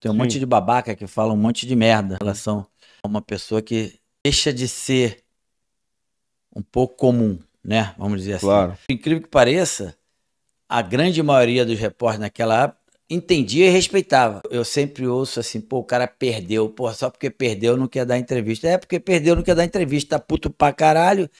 Tem um Sim. monte de babaca que fala um monte de merda em relação a uma pessoa que deixa de ser um pouco comum, né? Vamos dizer assim. Claro. Por incrível que pareça, a grande maioria dos repórteres naquela época entendia e respeitava. Eu sempre ouço assim, pô, o cara perdeu, pô, só porque perdeu não quer dar entrevista. É porque perdeu não quer dar entrevista, tá puto pra caralho,